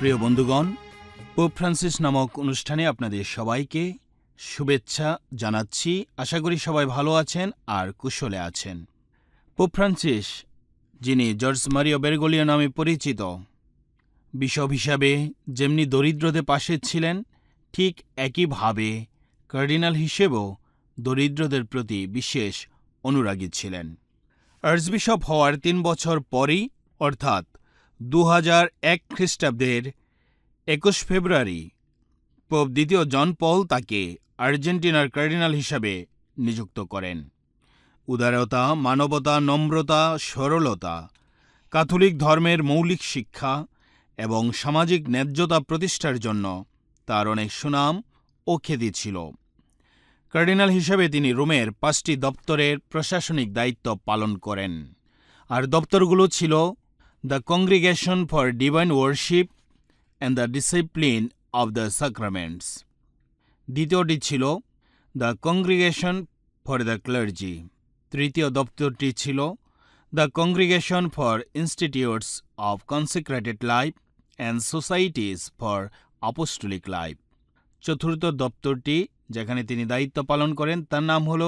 প্রিয় বন্ধুগণ pope Francis নামক অনুষ্ঠানে আপনাদের সবাইকে শুভেচ্ছা জানাচ্ছি আশা করি সবাই ভালো আছেন আর কুশলে আছেন পোপ ফ্রান্সিস যিনি জর্জ মারিও বেরগোলিও নামে পরিচিত বিশপ হিসাবে যেমনি দরিদ্রদের পাশে ছিলেন ঠিক একইভাবে কার্ডিনাল হিসেবেও দরিদ্রদের প্রতি বিশেষ অনুরাগী ছিলেন আর্চবিশপ হওয়ার তিন বছর পরই অর্থাৎ দু এক খ্রিস্টাব্দের একুশ ফেব্রুয়ারি পোপ দ্বিতীয় জন পল তাকে আর্জেন্টিনার কার্ডিনাল হিসাবে নিযুক্ত করেন উদারতা মানবতা নম্রতা সরলতা কাথলিক ধর্মের মৌলিক শিক্ষা এবং সামাজিক ন্যায্যতা প্রতিষ্ঠার জন্য তার অনেক সুনাম ও খ্যাতি ছিল কার্ডিনাল হিসেবে তিনি রোমের পাঁচটি দপ্তরের প্রশাসনিক দায়িত্ব পালন করেন আর দপ্তরগুলো ছিল the congregation for divine worship and the discipline of the sacraments দ্বিতীয়টি ছিল the congregation for the clergy তৃতীয় দপ্তরটি ছিল the congregation for institutes of consecrated life and societies for apostolic life চতুর্থ দপ্তরটি যেখানে তিনি দায়িত্ব পালন করেন তার নাম হল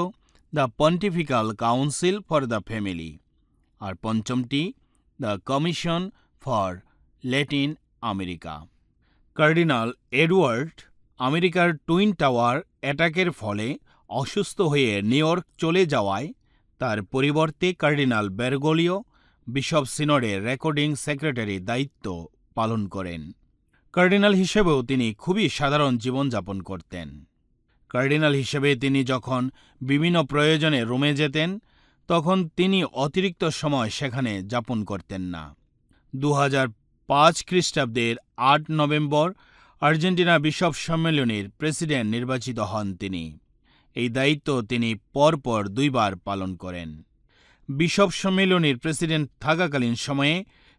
the pontifical council for the family আর পঞ্চমটি the commission for Latin America cardinal Edward আমেরিকার টুইন টাওয়ার অ্যাটাকের ফলে অসুস্থ হয়ে নিউ ইয়র্ক চলে যাওয়ায় তার পরিবর্তে কার্ডিনাল বেরগোলিও বিশপ সিনডের রেকর্ডিং সেক্রেটারি দায়িত্ব পালন করেন কার্ডিনাল হিসেবেও তিনি খুবই সাধারণ জীবনযাপন করতেন কার্ডিনাল হিসেবে তিনি যখন বিভিন্ন প্রয়োজনে রোমে যেতেন তখন তিনি অতিরিক্ত সময় সেখানে যাপন করতেন না দু পাঁচ খ্রিস্টাব্দের আট নভেম্বর আর্জেন্টিনা বিশপ সম্মেলনের প্রেসিডেন্ট নির্বাচিত হন তিনি এই দায়িত্ব তিনি পরপর দুইবার পালন করেন বিশপ সম্মেলনের প্রেসিডেন্ট থাকাকালীন সময়ে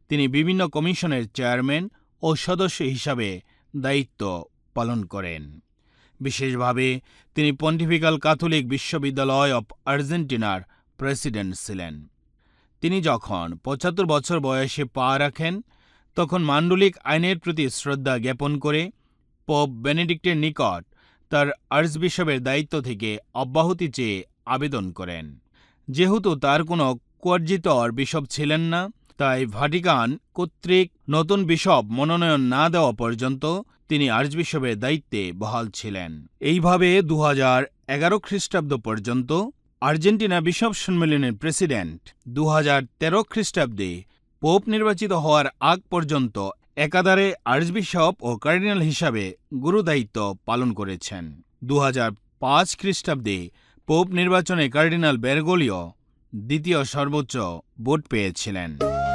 তিনি বিভিন্ন কমিশনের চেয়ারম্যান ও সদস্য হিসাবে দায়িত্ব পালন করেন বিশেষভাবে তিনি পন্টিফিকাল ক্যাথলিক বিশ্ববিদ্যালয় অব আর্জেন্টিনার প্রেসিডেন্ট ছিলেন তিনি যখন পঁচাত্তর বছর বয়সে পা রাখেন তখন মাণ্ডলিক আইনের প্রতি শ্রদ্ধা জ্ঞাপন করে পোপ বেনেডিক্টের নিকট তার আর্চবিশপের দায়িত্ব থেকে অব্যাহতি চেয়ে আবেদন করেন যেহেতু তার কোনো কোয়ার্জিতর বিশপ ছিলেন না তাই ভাটিকান কর্তৃক নতুন বিশপ মনোনয়ন না দেওয়া পর্যন্ত তিনি আর্চবিশপের দায়িত্বে বহাল ছিলেন এইভাবে দু হাজার খ্রিস্টাব্দ পর্যন্ত আর্জেন্টিনা বিশপ সম্মেলনের প্রেসিডেন্ট দু হাজার তেরো খ্রিস্টাব্দে পোপ নির্বাচিত হওয়ার আগ পর্যন্ত একাধারে আর্চবিশপ ও কার্ডিনাল হিসাবে গুরুদায়িত্ব পালন করেছেন দু হাজার পাঁচ খ্রিস্টাব্দে পোপ নির্বাচনে কার্ডিনাল বেরগোলিও দ্বিতীয় সর্বোচ্চ ভোট পেয়েছিলেন